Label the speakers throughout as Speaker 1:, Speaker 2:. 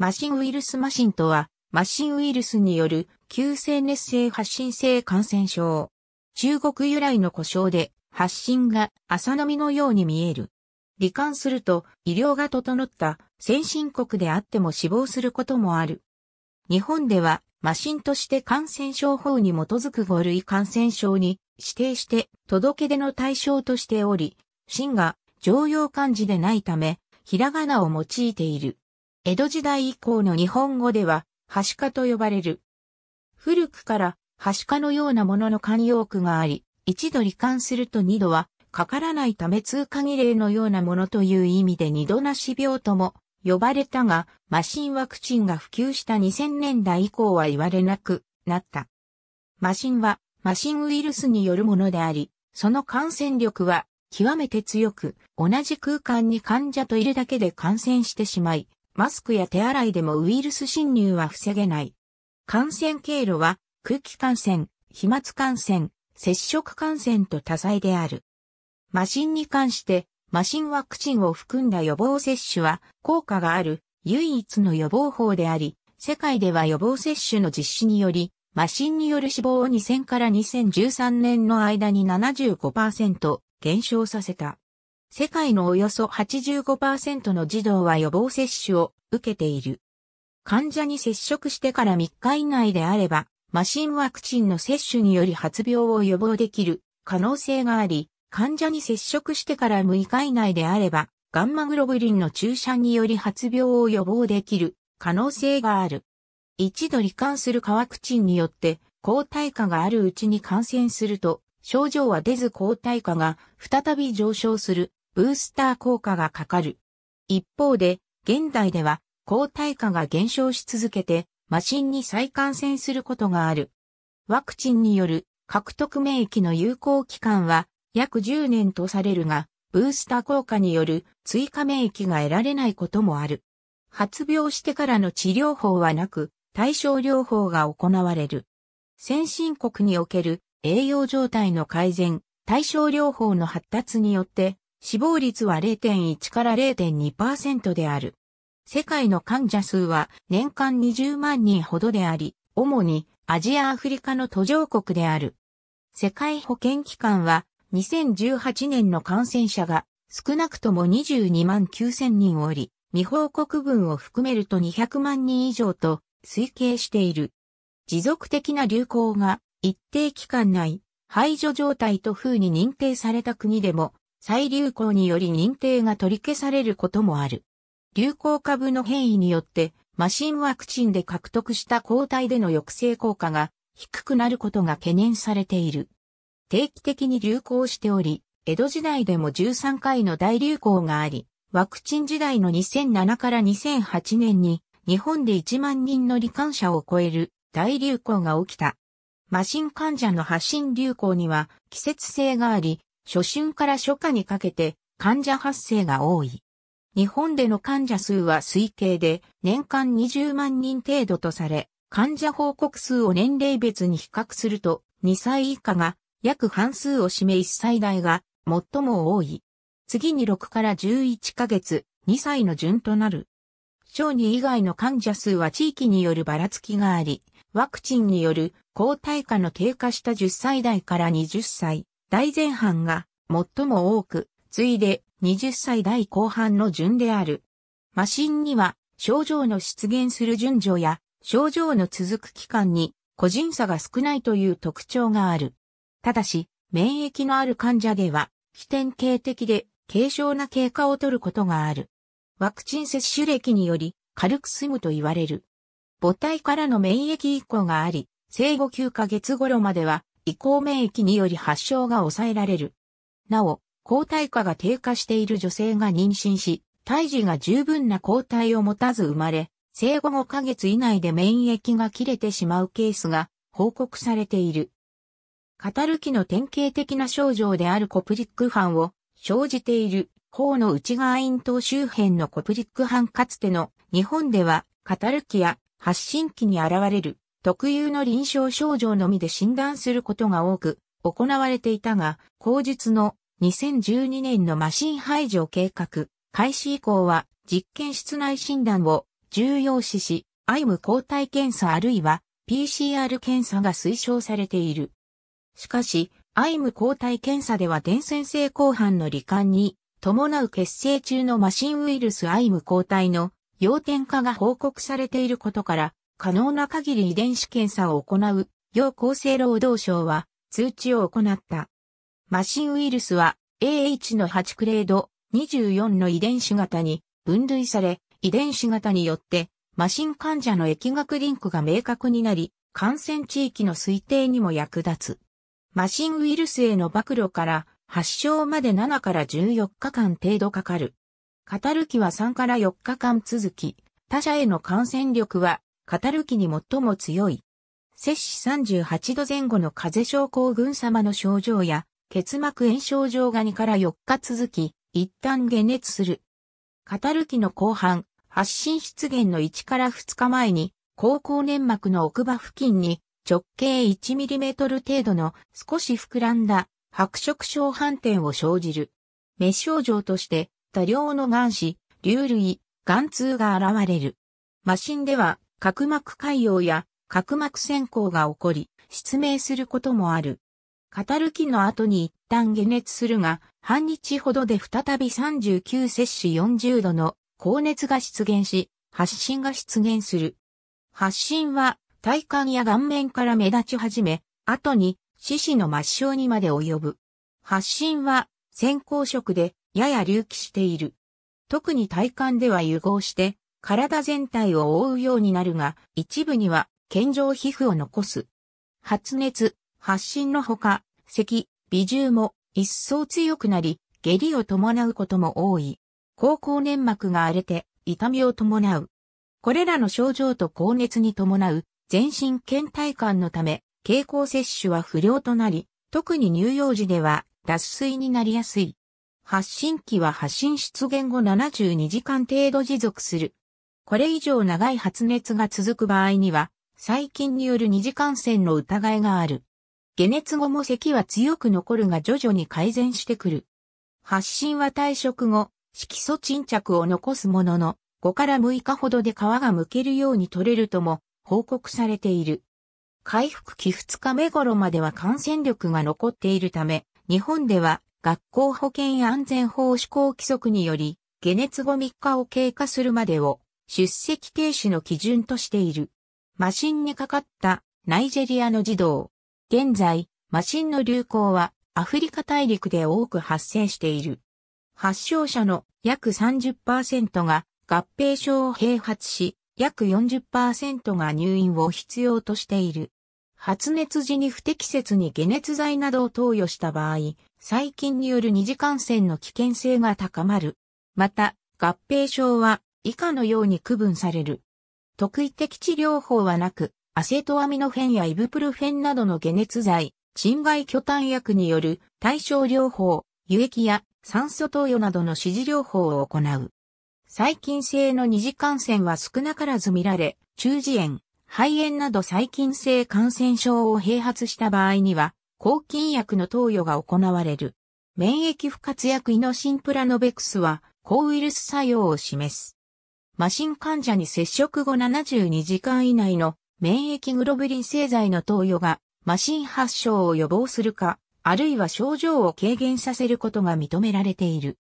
Speaker 1: マシンウイルスマシンとは、マシンウイルスによる急性熱性発疹性感染症。中国由来の故障で発疹が朝飲みのように見える。罹患すると医療が整った先進国であっても死亡することもある。日本ではマシンとして感染症法に基づく5類感染症に指定して届け出の対象としており、芯が常用漢字でないため、ひらがなを用いている。江戸時代以降の日本語では、はしかと呼ばれる。古くから、はしかのようなものの慣用句があり、一度罹患すると二度は、かからないため通過儀礼のようなものという意味で二度なし病とも呼ばれたが、マシンワクチンが普及した2000年代以降は言われなくなった。マシンは、マシンウイルスによるものであり、その感染力は極めて強く、同じ空間に患者といるだけで感染してしまい、マスクや手洗いでもウイルス侵入は防げない。感染経路は空気感染、飛沫感染、接触感染と多彩である。マシンに関して、マシンワクチンを含んだ予防接種は効果がある唯一の予防法であり、世界では予防接種の実施により、マシンによる死亡を2000から2013年の間に75%減少させた。世界のおよそ85%の児童は予防接種を受けている。患者に接触してから3日以内であれば、マシンワクチンの接種により発病を予防できる可能性があり、患者に接触してから6日以内であれば、ガンマグロブリンの注射により発病を予防できる可能性がある。一度罹患する化ワクチンによって抗体価があるうちに感染すると、症状は出ず抗体価が再び上昇するブースター効果がかかる。一方で、現代では、抗体価が減少し続けて、マシンに再感染することがある。ワクチンによる獲得免疫の有効期間は約10年とされるが、ブースター効果による追加免疫が得られないこともある。発病してからの治療法はなく、対症療法が行われる。先進国における栄養状態の改善、対症療法の発達によって死亡率は0.1から0.2%である。世界の患者数は年間20万人ほどであり、主にアジアアフリカの途上国である。世界保健機関は2018年の感染者が少なくとも22万9000人おり、未報告分を含めると200万人以上と推計している。持続的な流行が一定期間内、排除状態と風に認定された国でも再流行により認定が取り消されることもある。流行株の変異によって、マシンワクチンで獲得した抗体での抑制効果が低くなることが懸念されている。定期的に流行しており、江戸時代でも13回の大流行があり、ワクチン時代の2007から2008年に日本で1万人の罹患者を超える大流行が起きた。マシン患者の発信流行には季節性があり、初春から初夏にかけて患者発生が多い。日本での患者数は推計で年間20万人程度とされ、患者報告数を年齢別に比較すると、2歳以下が約半数を占め1歳代が最も多い。次に6から11ヶ月、2歳の順となる。小児以外の患者数は地域によるばらつきがあり、ワクチンによる抗体価の低下した10歳代から20歳、大前半が最も多く、次いで20歳代後半の順である。マシンには症状の出現する順序や症状の続く期間に個人差が少ないという特徴がある。ただし、免疫のある患者では、非典型的で軽症な経過をとることがある。ワクチン接種歴により軽く済むと言われる。母体からの免疫移行があり、生後9ヶ月頃までは移行免疫により発症が抑えられる。なお、抗体価が低下している女性が妊娠し、胎児が十分な抗体を持たず生まれ、生後5ヶ月以内で免疫が切れてしまうケースが報告されている。カタルキの典型的な症状であるコプリック斑を生じている方の内側咽頭周辺のコプリック斑かつての日本ではカタルキや発信機に現れる特有の臨床症状のみで診断することが多く行われていたが、後述の2012年のマシン排除計画開始以降は実験室内診断を重要視し、アイム抗体検査あるいは PCR 検査が推奨されている。しかし、アイム抗体検査では伝染性後半の罹患に伴う血清中のマシンウイルスアイム抗体の要点化が報告されていることから、可能な限り遺伝子検査を行う、要厚生労働省は通知を行った。マシンウイルスは AH の8クレード24の遺伝子型に分類され、遺伝子型によってマシン患者の疫学リンクが明確になり、感染地域の推定にも役立つ。マシンウイルスへの暴露から発症まで7から14日間程度かかる。語る気は3から4日間続き、他者への感染力は語る気に最も強い。摂氏38度前後の風邪症候群様の症状や、結膜炎症状が2から4日続き、一旦下熱する。語る気の後半、発疹出現の1から2日前に、高校粘膜の奥歯付近に、直径 1mm 程度の少し膨らんだ白色症斑点を生じる。熱症状として多量の眼視、流類、眼痛が現れる。マシンでは角膜潰瘍や角膜潜行が起こり、失明することもある。語る気の後に一旦解熱するが、半日ほどで再び39摂氏40度の高熱が出現し、発疹が出現する。発疹は体幹や顔面から目立ち始め、後に四肢の末梢にまで及ぶ。発疹は先行色でやや隆起している。特に体幹では融合して体全体を覆うようになるが、一部には健常皮膚を残す。発熱、発疹のほか、咳、微重も一層強くなり、下痢を伴うことも多い。高校粘膜が荒れて痛みを伴う。これらの症状と高熱に伴う全身倦怠感のため、経口摂取は不良となり、特に乳幼児では脱水になりやすい。発疹期は発疹出現後72時間程度持続する。これ以上長い発熱が続く場合には、細菌による二次感染の疑いがある。解熱後も咳は強く残るが徐々に改善してくる。発疹は退職後、色素沈着を残すものの、5から6日ほどで皮がむけるように取れるとも報告されている。回復期2日目頃までは感染力が残っているため、日本では学校保健安全法施行規則により、解熱後3日を経過するまでを出席停止の基準としている。マシンにかかったナイジェリアの児童。現在、マシンの流行はアフリカ大陸で多く発生している。発症者の約30%が合併症を併発し、約40%が入院を必要としている。発熱時に不適切に解熱剤などを投与した場合、細菌による二次感染の危険性が高まる。また、合併症は以下のように区分される。特異的治療法はなく、アセトアミノフェンやイブプルフェンなどの解熱剤、鎮外巨炭薬による対症療法、輸液や酸素投与などの支持療法を行う。細菌性の二次感染は少なからず見られ、中耳炎、肺炎など細菌性感染症を併発した場合には、抗菌薬の投与が行われる。免疫不活薬イノシンプラノベクスは、抗ウイルス作用を示す。マシン患者に接触後72時間以内の免疫グロブリン製剤の投与がマシン発症を予防するか、あるいは症状を軽減させることが認められている。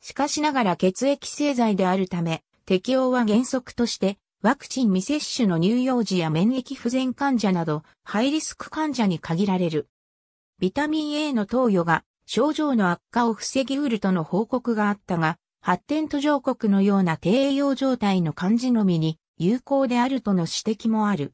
Speaker 1: しかしながら血液製剤であるため、適用は原則として、ワクチン未接種の乳幼児や免疫不全患者など、ハイリスク患者に限られる。ビタミン A の投与が症状の悪化を防ぎうるとの報告があったが、発展途上国のような低栄養状態の漢字のみに有効であるとの指摘もある。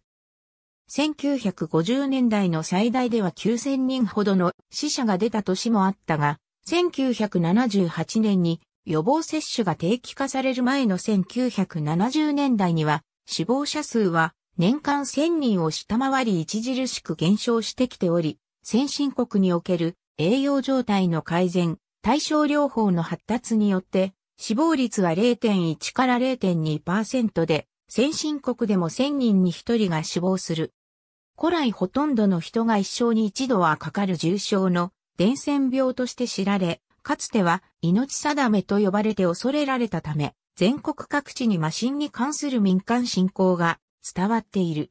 Speaker 1: 1950年代の最大では9000人ほどの死者が出た年もあったが、1978年に予防接種が定期化される前の1970年代には死亡者数は年間1000人を下回り著しく減少してきており、先進国における栄養状態の改善、対症療法の発達によって、死亡率は0.1から0.2%で、先進国でも1000人に1人が死亡する。古来ほとんどの人が一生に一度はかかる重症の伝染病として知られ、かつては命定めと呼ばれて恐れられたため、全国各地に麻疹に関する民間信仰が伝わっている。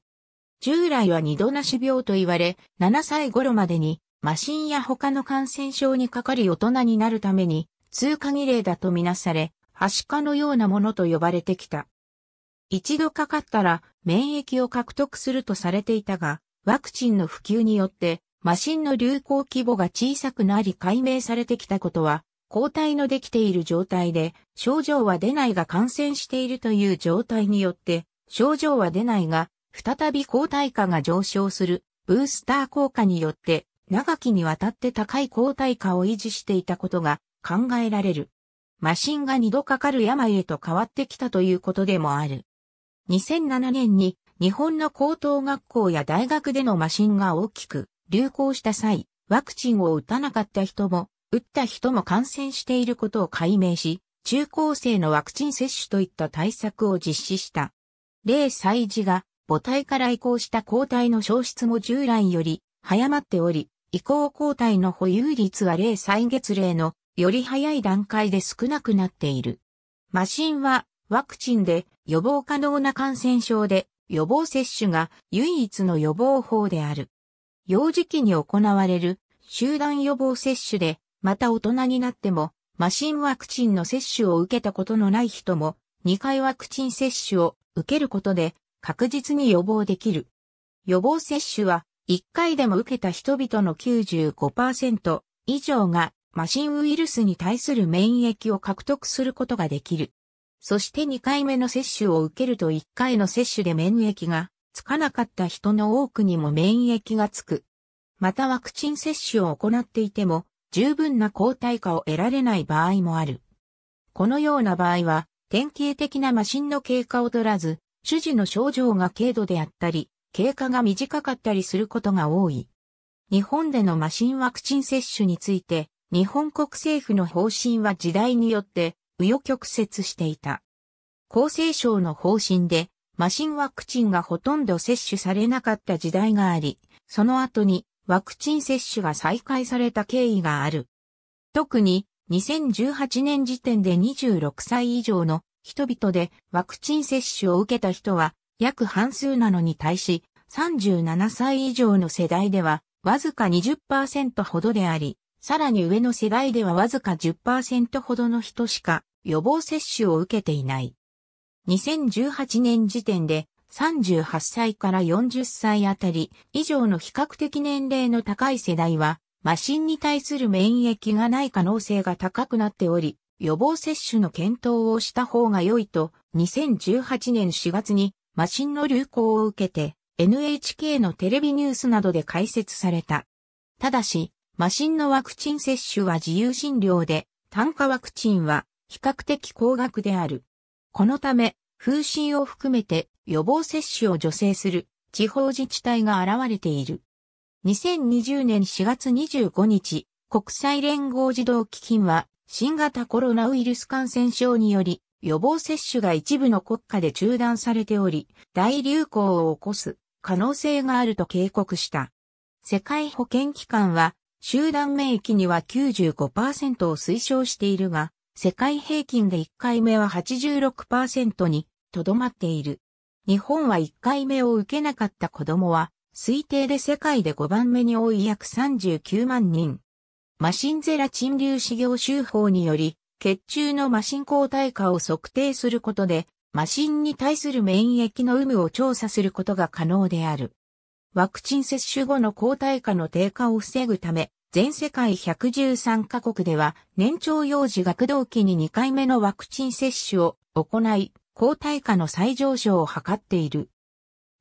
Speaker 1: 従来は二度なし病と言われ、7歳頃までに麻疹や他の感染症にかかり大人になるために、通過儀礼だとみなされ、はしかのようなものと呼ばれてきた。一度かかったら免疫を獲得するとされていたが、ワクチンの普及によって、麻疹の流行規模が小さくなり解明されてきたことは、抗体のできている状態で、症状は出ないが感染しているという状態によって、症状は出ないが、再び抗体価が上昇する、ブースター効果によって、長きにわたって高い抗体価を維持していたことが考えられる。マシンが二度かかる病へと変わってきたということでもある。2007年に日本の高等学校や大学でのマシンが大きく流行した際、ワクチンを打たなかった人も、打った人も感染していることを解明し、中高生のワクチン接種といった対策を実施した。零歳児が母体から移行した抗体の消失も従来より早まっており、移行交代の保有率は例歳月例のより早い段階で少なくなっている。マシンはワクチンで予防可能な感染症で予防接種が唯一の予防法である。幼児期に行われる集団予防接種で、また大人になっても、マシンワクチンの接種を受けたことのない人も、2回ワクチン接種を受けることで、確実に予防できる。予防接種は、1回でも受けた人々の95%以上がマシンウイルスに対する免疫を獲得することができる。そして2回目の接種を受けると1回の接種で免疫がつかなかった人の多くにも免疫がつく。またワクチン接種を行っていても十分な抗体化を得られない場合もある。このような場合は典型的なマシンの経過を取らず、主治の症状が軽度であったり、経過が短かったりすることが多い。日本でのマシンワクチン接種について、日本国政府の方針は時代によって、紆余曲折していた。厚生省の方針で、マシンワクチンがほとんど接種されなかった時代があり、その後にワクチン接種が再開された経緯がある。特に2018年時点で26歳以上の人々でワクチン接種を受けた人は約半数なのに対し、37歳以上の世代では、わずか20%ほどであり、さらに上の世代ではわずか10%ほどの人しか予防接種を受けていない。2018年時点で38歳から40歳あたり以上の比較的年齢の高い世代は、マシンに対する免疫がない可能性が高くなっており、予防接種の検討をした方が良いと、2018年4月にマシンの流行を受けて NHK のテレビニュースなどで解説された。ただし、マシンのワクチン接種は自由診療で、単価ワクチンは比較的高額である。このため、風疹を含めて予防接種を助成する地方自治体が現れている。2020年4月25日、国際連合児童基金は新型コロナウイルス感染症により予防接種が一部の国家で中断されており、大流行を起こす可能性があると警告した。世界保健機関は、集団免疫には95%を推奨しているが、世界平均で1回目は86%にとどまっている。日本は1回目を受けなかった子供は、推定で世界で5番目に多い約39万人。マシンゼラ沈流資料集法により、血中のマシン抗体価を測定することで、マシンに対する免疫の有無を調査することが可能である。ワクチン接種後の抗体価の低下を防ぐため、全世界113カ国では年長幼児学童期に2回目のワクチン接種を行い、抗体価の再上昇を図っている。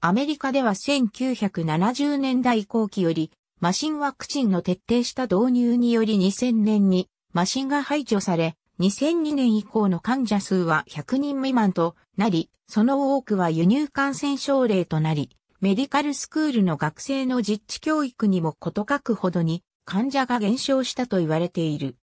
Speaker 1: アメリカでは1970年代後期より、マシンワクチンの徹底した導入により2000年にマシンが排除され、2002年以降の患者数は100人未満となり、その多くは輸入感染症例となり、メディカルスクールの学生の実地教育にも事欠くほどに患者が減少したと言われている。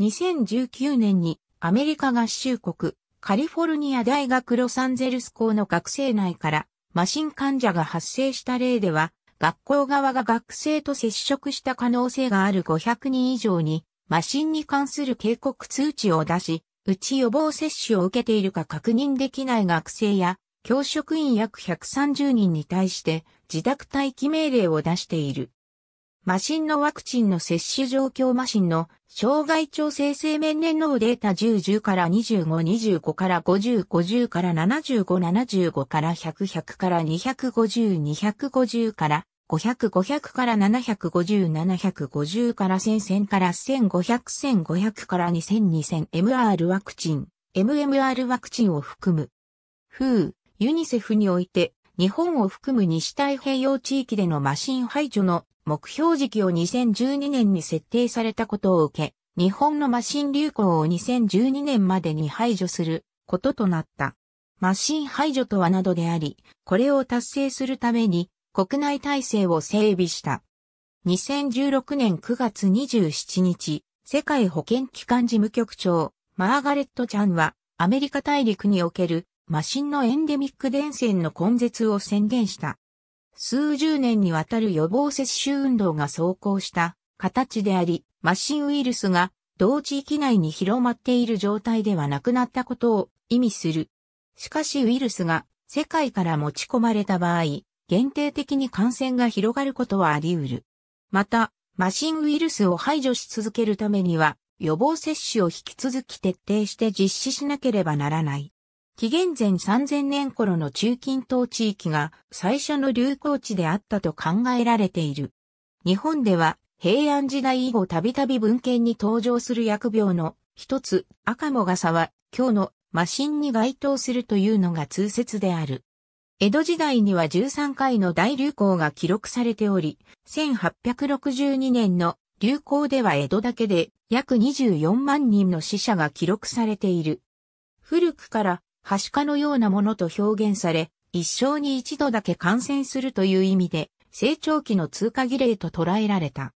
Speaker 1: 2019年にアメリカ合衆国カリフォルニア大学ロサンゼルス校の学生内からマシン患者が発生した例では、学校側が学生と接触した可能性がある500人以上にマシンに関する警告通知を出し、うち予防接種を受けているか確認できない学生や、教職員約130人に対して自宅待機命令を出している。マシンのワクチンの接種状況マシンの障害調整生命年のデータ10、10から25、25から50、50から75、75から100、100から250、250から500、500から750、750から1000、1000から1500、1500から2000、2000、MR ワクチン、MMR ワクチンを含む。ー、ユニセフにおいて、日本を含む西太平洋地域でのマシン排除の目標時期を2012年に設定されたことを受け、日本のマシン流行を2012年までに排除することとなった。マシン排除とはなどであり、これを達成するために国内体制を整備した。2016年9月27日、世界保健機関事務局長、マーガレット・ちゃんは、アメリカ大陸における、マシンのエンデミック伝染の根絶を宣言した。数十年にわたる予防接種運動が走行した形であり、マシンウイルスが同地域内に広まっている状態ではなくなったことを意味する。しかしウイルスが世界から持ち込まれた場合、限定的に感染が広がることはあり得る。また、マシンウイルスを排除し続けるためには、予防接種を引き続き徹底して実施しなければならない。紀元前3000年頃の中近東地域が最初の流行地であったと考えられている。日本では平安時代以後たびたび文献に登場する疫病の一つ赤もがさは今日のマシンに該当するというのが通説である。江戸時代には13回の大流行が記録されており、1862年の流行では江戸だけで約24万人の死者が記録されている。古くから、はしかのようなものと表現され、一生に一度だけ感染するという意味で、成長期の通過儀礼と捉えられた。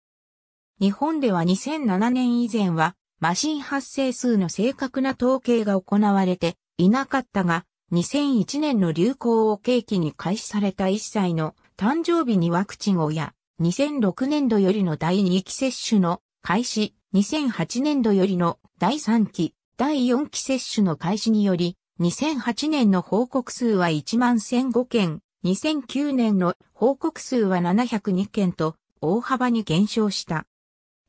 Speaker 1: 日本では2007年以前は、マシン発生数の正確な統計が行われていなかったが、2001年の流行を契機に開始された1歳の誕生日にワクチンをや、2006年度よりの第2期接種の開始、2008年度よりの第3期、第4期接種の開始により、2008年の報告数は1万1005件、2009年の報告数は702件と大幅に減少した。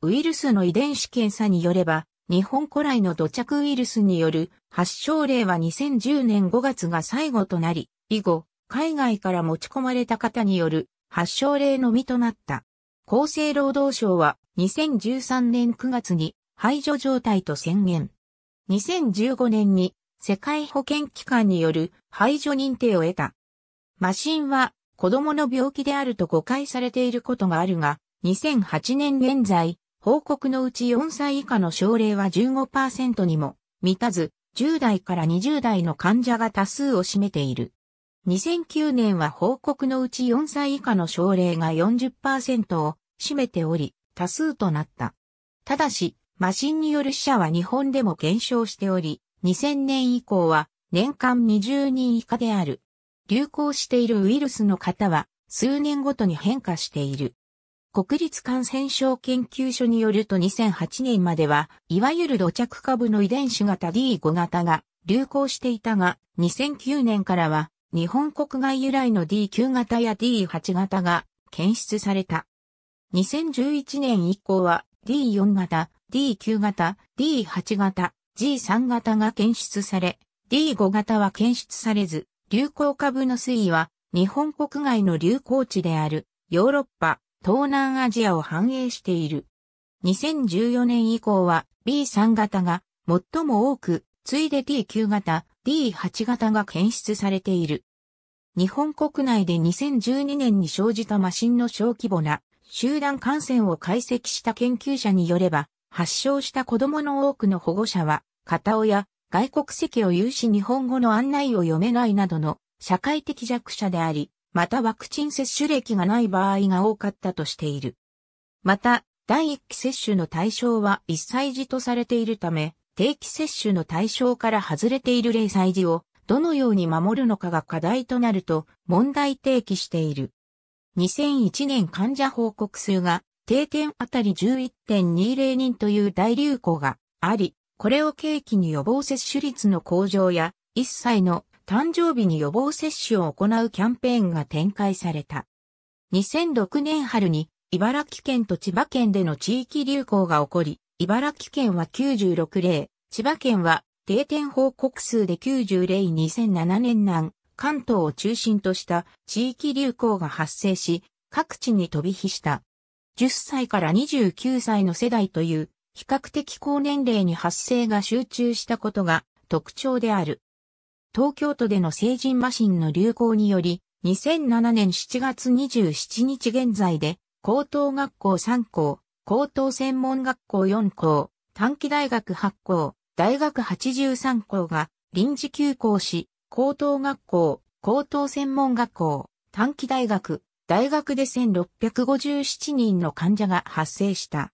Speaker 1: ウイルスの遺伝子検査によれば、日本古来の土着ウイルスによる発症例は2010年5月が最後となり、以後、海外から持ち込まれた方による発症例のみとなった。厚生労働省は2013年9月に排除状態と宣言。2015年に世界保健機関による排除認定を得た。マシンは子供の病気であると誤解されていることがあるが、2008年現在、報告のうち4歳以下の症例は15%にも満たず、10代から20代の患者が多数を占めている。2009年は報告のうち4歳以下の症例が40%を占めており、多数となった。ただし、マシンによる死者は日本でも減少しており、2000年以降は年間20人以下である。流行しているウイルスの方は数年ごとに変化している。国立感染症研究所によると2008年までは、いわゆる土着株の遺伝子型 D5 型が流行していたが、2009年からは、日本国外由来の D9 型や D8 型が検出された。2011年以降は D4 型、D9 型、D8 型、G3 型が検出され、D5 型は検出されず、流行株の推移は日本国外の流行地であるヨーロッパ、東南アジアを反映している。2014年以降は B3 型が最も多く、次いで T9 型、D8 型が検出されている。日本国内で2012年に生じたマシンの小規模な集団感染を解析した研究者によれば、発症した子供の多くの保護者は、片親、外国籍を有し日本語の案内を読めないなどの社会的弱者であり、またワクチン接種歴がない場合が多かったとしている。また、第1期接種の対象は1歳児とされているため、定期接種の対象から外れている0歳児をどのように守るのかが課題となると問題提起している。2001年患者報告数が定点あたり11.20人という大流行があり、これを契機に予防接種率の向上や1歳の誕生日に予防接種を行うキャンペーンが展開された。2006年春に茨城県と千葉県での地域流行が起こり、茨城県は96例、千葉県は定点報告数で90例2007年南、関東を中心とした地域流行が発生し、各地に飛び火した。10歳から29歳の世代という比較的高年齢に発生が集中したことが特徴である。東京都での成人マシンの流行により、2007年7月27日現在で、高等学校3校、高等専門学校4校、短期大学8校、大学83校が臨時休校し、高等学校、高等専門学校、短期大学、大学で1657人の患者が発生した。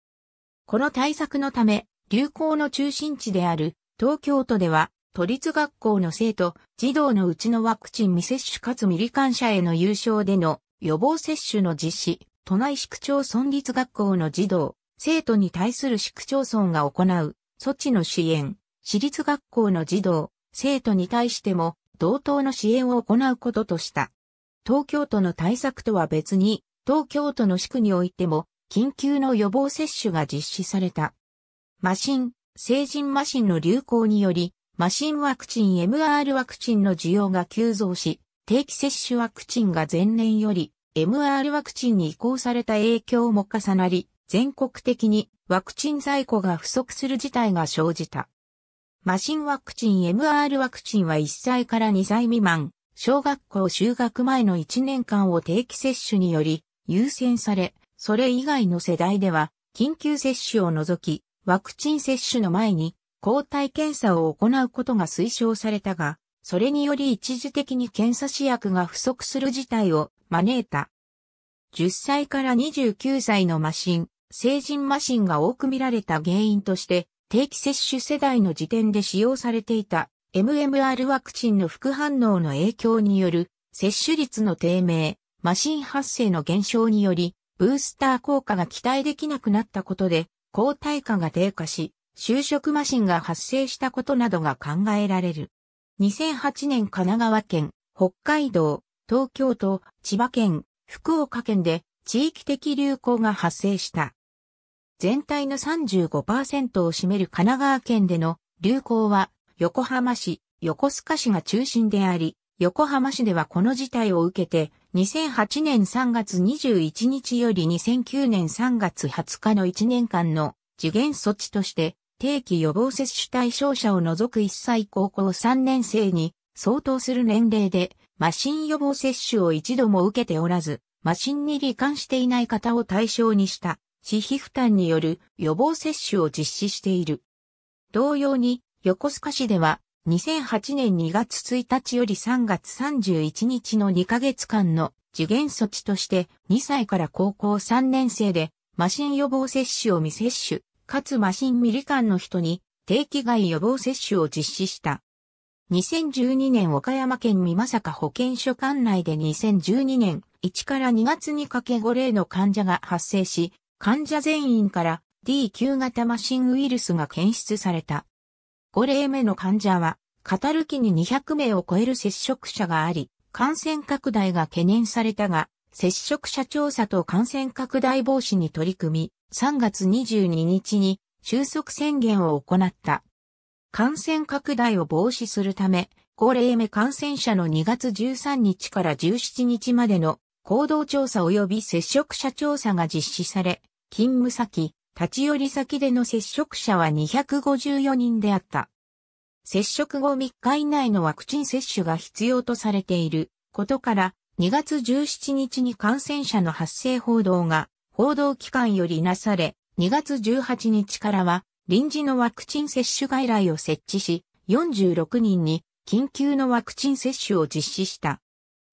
Speaker 1: この対策のため、流行の中心地である東京都では都立学校の生徒、児童のうちのワクチン未接種かつ未罹患者への優勝での予防接種の実施、都内市区町村立学校の児童、生徒に対する市区町村が行う措置の支援、私立学校の児童、生徒に対しても同等の支援を行うこととした。東京都の対策とは別に、東京都の市区においても、緊急の予防接種が実施された。マシン、成人マシンの流行により、マシンワクチン MR ワクチンの需要が急増し、定期接種ワクチンが前年より MR ワクチンに移行された影響も重なり、全国的にワクチン在庫が不足する事態が生じた。マシンワクチン MR ワクチンは1歳から2歳未満、小学校就学前の1年間を定期接種により優先され、それ以外の世代では緊急接種を除き、ワクチン接種の前に抗体検査を行うことが推奨されたが、それにより一時的に検査試薬が不足する事態を招いた。10歳から29歳の麻疹、成人麻疹が多く見られた原因として、定期接種世代の時点で使用されていた MMR ワクチンの副反応の影響による接種率の低迷、麻疹発生の減少により、ブースター効果が期待できなくなったことで、抗体価が低下し、就職マシンが発生したことなどが考えられる。2008年神奈川県、北海道、東京都、千葉県、福岡県で地域的流行が発生した。全体の35%を占める神奈川県での流行は横浜市、横須賀市が中心であり、横浜市ではこの事態を受けて、2008年3月21日より2009年3月20日の1年間の次元措置として、定期予防接種対象者を除く1歳高校3年生に相当する年齢で、麻疹予防接種を一度も受けておらず、麻疹に罹患していない方を対象にした、私費負担による予防接種を実施している。同様に、横須賀市では、2008年2月1日より3月31日の2ヶ月間の次元措置として2歳から高校3年生で麻疹予防接種を未接種、かつマシンミリ間の人に定期外予防接種を実施した。2012年岡山県美か保健所管内で2012年1から2月にかけ5例の患者が発生し、患者全員から D9 型マシンウイルスが検出された。5例目の患者は、カタル期に200名を超える接触者があり、感染拡大が懸念されたが、接触者調査と感染拡大防止に取り組み、3月22日に収束宣言を行った。感染拡大を防止するため、高齢目感染者の2月13日から17日までの行動調査及び接触者調査が実施され、勤務先、立ち寄り先での接触者は254人であった。接触後3日以内のワクチン接種が必要とされていることから、2月17日に感染者の発生報道が報道機関よりなされ、2月18日からは臨時のワクチン接種外来を設置し、46人に緊急のワクチン接種を実施した。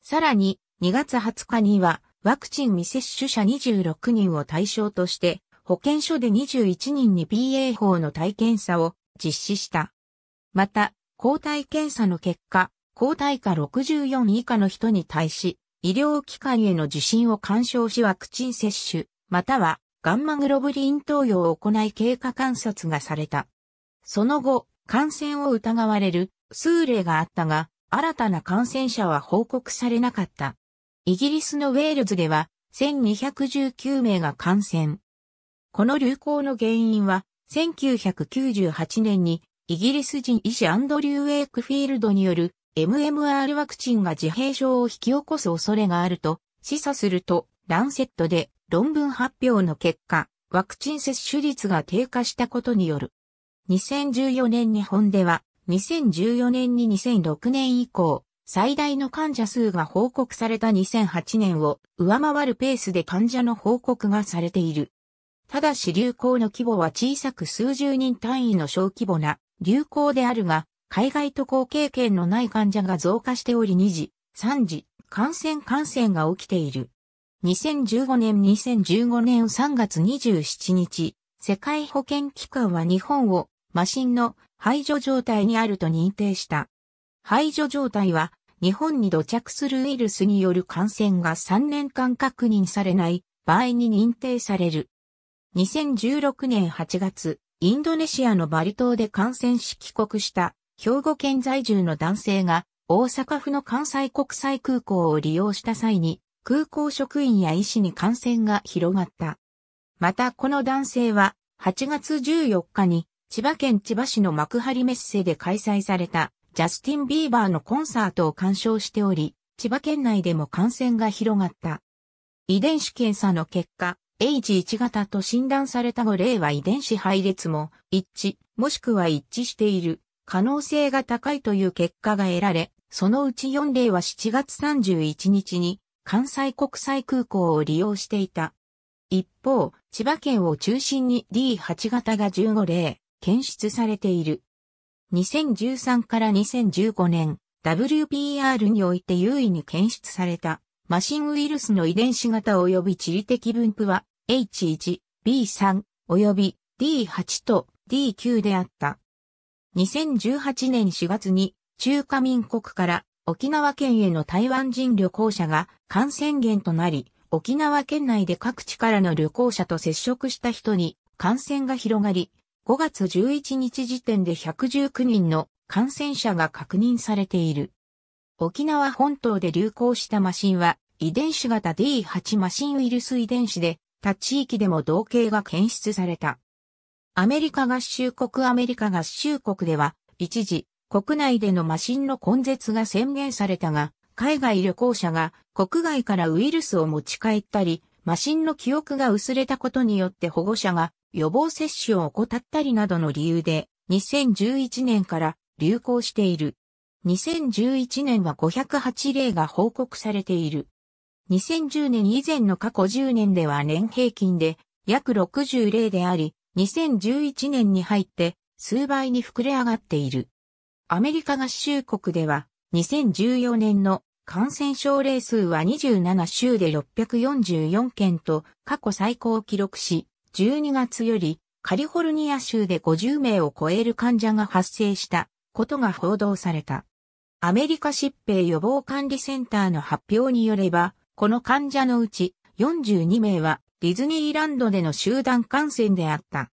Speaker 1: さらに、2月20日には、ワクチン未接種者26人を対象として、保健所で21人に PA 法の体検査を実施した。また、抗体検査の結果、抗体価64以下の人に対し、医療機関への受診を干渉しワクチン接種、またはガンマグロブリン投与を行い経過観察がされた。その後、感染を疑われる数例があったが、新たな感染者は報告されなかった。イギリスのウェールズでは1219名が感染。この流行の原因は、1998年にイギリス人医師アンドリュー・ウェイクフィールドによる MMR ワクチンが自閉症を引き起こす恐れがあると示唆するとランセットで論文発表の結果、ワクチン接種率が低下したことによる。2014年日本では、2014年に2006年以降、最大の患者数が報告された2008年を上回るペースで患者の報告がされている。ただし流行の規模は小さく数十人単位の小規模な流行であるが、海外渡航経験のない患者が増加しており2時、3時、感染感染が起きている。2015年2015年3月27日、世界保健機関は日本をマシンの排除状態にあると認定した。排除状態は日本に土着するウイルスによる感染が3年間確認されない場合に認定される。2016年8月、インドネシアのバリ島で感染し帰国した兵庫県在住の男性が大阪府の関西国際空港を利用した際に空港職員や医師に感染が広がった。またこの男性は8月14日に千葉県千葉市の幕張メッセで開催されたジャスティン・ビーバーのコンサートを鑑賞しており、千葉県内でも感染が広がった。遺伝子検査の結果、H1 型と診断された後例は遺伝子配列も一致、もしくは一致している可能性が高いという結果が得られ、そのうち4例は7月31日に関西国際空港を利用していた。一方、千葉県を中心に D8 型が15例検出されている。2013から2015年、WPR において優位に検出された、マシンウイルスの遺伝子型及び地理的分布は、H1、B3 及び D8 と D9 であった。2018年4月に中華民国から沖縄県への台湾人旅行者が感染源となり、沖縄県内で各地からの旅行者と接触した人に感染が広がり、5月11日時点で119人の感染者が確認されている。沖縄本島で流行したマシンは遺伝子型 D8 マシンウイルス遺伝子で他地域でも同型が検出された。アメリカ合衆国アメリカ合衆国では一時国内でのマシンの根絶が宣言されたが、海外旅行者が国外からウイルスを持ち帰ったり、マシンの記憶が薄れたことによって保護者が予防接種を怠ったりなどの理由で、2011年から流行している。2011年は508例が報告されている。2010年以前の過去10年では年平均で約60例であり、2011年に入って数倍に膨れ上がっている。アメリカ合衆国では、2014年の感染症例数は27州で644件と過去最高を記録し、12月よりカリフォルニア州で50名を超える患者が発生したことが報道された。アメリカ疾病予防管理センターの発表によれば、この患者のうち42名はディズニーランドでの集団感染であった。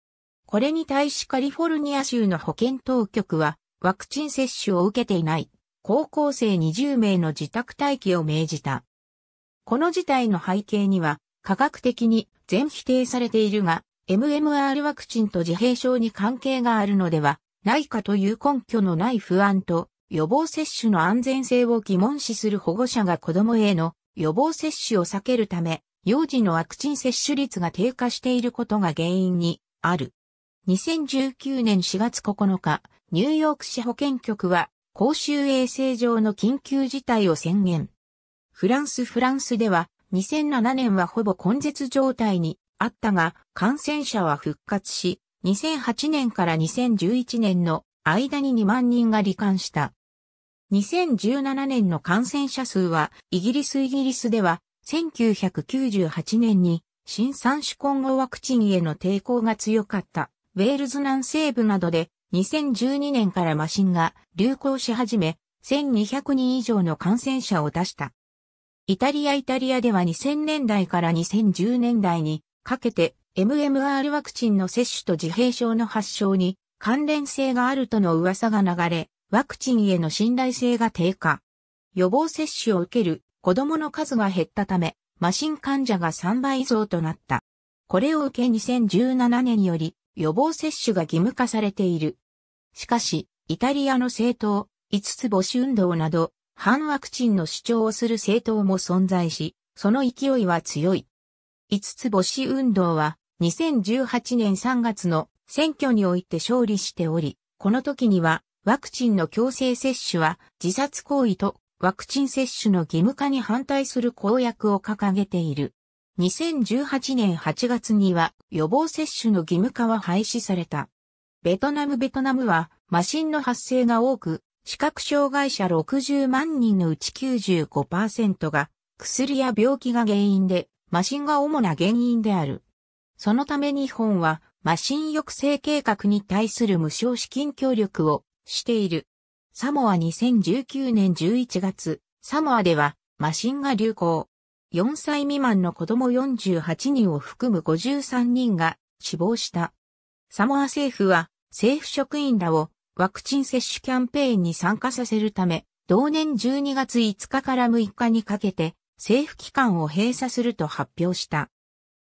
Speaker 1: これに対しカリフォルニア州の保健当局はワクチン接種を受けていない高校生20名の自宅待機を命じた。この事態の背景には、科学的に全否定されているが、MMR ワクチンと自閉症に関係があるのではないかという根拠のない不安と、予防接種の安全性を疑問視する保護者が子供への予防接種を避けるため、幼児のワクチン接種率が低下していることが原因にある。2019年4月9日、ニューヨーク市保健局は公衆衛生上の緊急事態を宣言。フランスフランスでは2007年はほぼ根絶状態にあったが感染者は復活し2008年から2011年の間に2万人が罹患した。2017年の感染者数はイギリスイギリスでは1998年に新三種混合ワクチンへの抵抗が強かったウェールズ南西部などで2012年からマシンが流行し始め、1200人以上の感染者を出した。イタリアイタリアでは2000年代から2010年代にかけて MMR ワクチンの接種と自閉症の発症に関連性があるとの噂が流れ、ワクチンへの信頼性が低下。予防接種を受ける子供の数が減ったため、マシン患者が3倍増となった。これを受け2017年により予防接種が義務化されている。しかし、イタリアの政党、五つ星運動など、反ワクチンの主張をする政党も存在し、その勢いは強い。五つ星運動は、2018年3月の選挙において勝利しており、この時には、ワクチンの強制接種は自殺行為とワクチン接種の義務化に反対する公約を掲げている。2018年8月には予防接種の義務化は廃止された。ベトナムベトナムは、マシンの発生が多く、視覚障害者60万人のうち95%が、薬や病気が原因で、マシンが主な原因である。そのため日本は、マシン抑制計画に対する無償資金協力をしている。サモア2019年11月、サモアでは、マシンが流行。4歳未満の子供48人を含む53人が死亡した。サモア政府は政府職員らをワクチン接種キャンペーンに参加させるため、同年12月5日から6日にかけて政府機関を閉鎖すると発表した。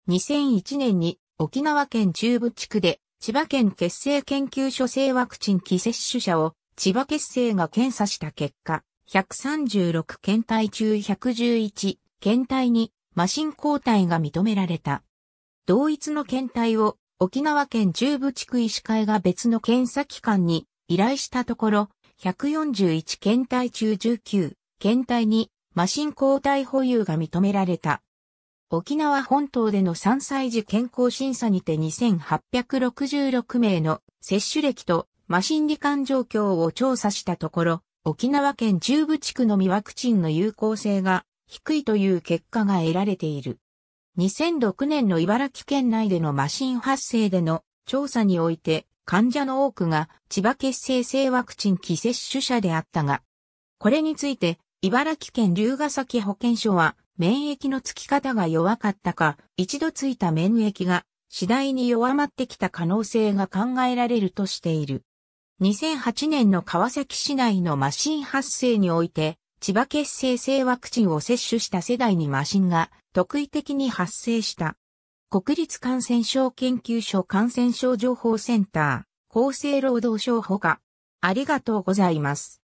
Speaker 1: 2001年に沖縄県中部地区で千葉県血清研究所制ワクチン既接種者を千葉血清が検査した結果、136検体中111検体にマシン抗体が認められた。同一の検体を沖縄県中部地区医師会が別の検査機関に依頼したところ、141検体中19検体にマシン抗体保有が認められた。沖縄本島での3歳児健康審査にて2866名の接種歴とマシン罹患状況を調査したところ、沖縄県中部地区のみワクチンの有効性が低いという結果が得られている。2006年の茨城県内でのマシン発生での調査において患者の多くが千葉血清性ワクチン既接種者であったが、これについて茨城県龍ヶ崎保健所は免疫のつき方が弱かったか、一度ついた免疫が次第に弱まってきた可能性が考えられるとしている。2008年の川崎市内のマシン発生において、千葉血清性ワクチンを接種した世代にマシンが特異的に発生した。国立感染症研究所感染症情報センター、厚生労働省ほか、ありがとうございます。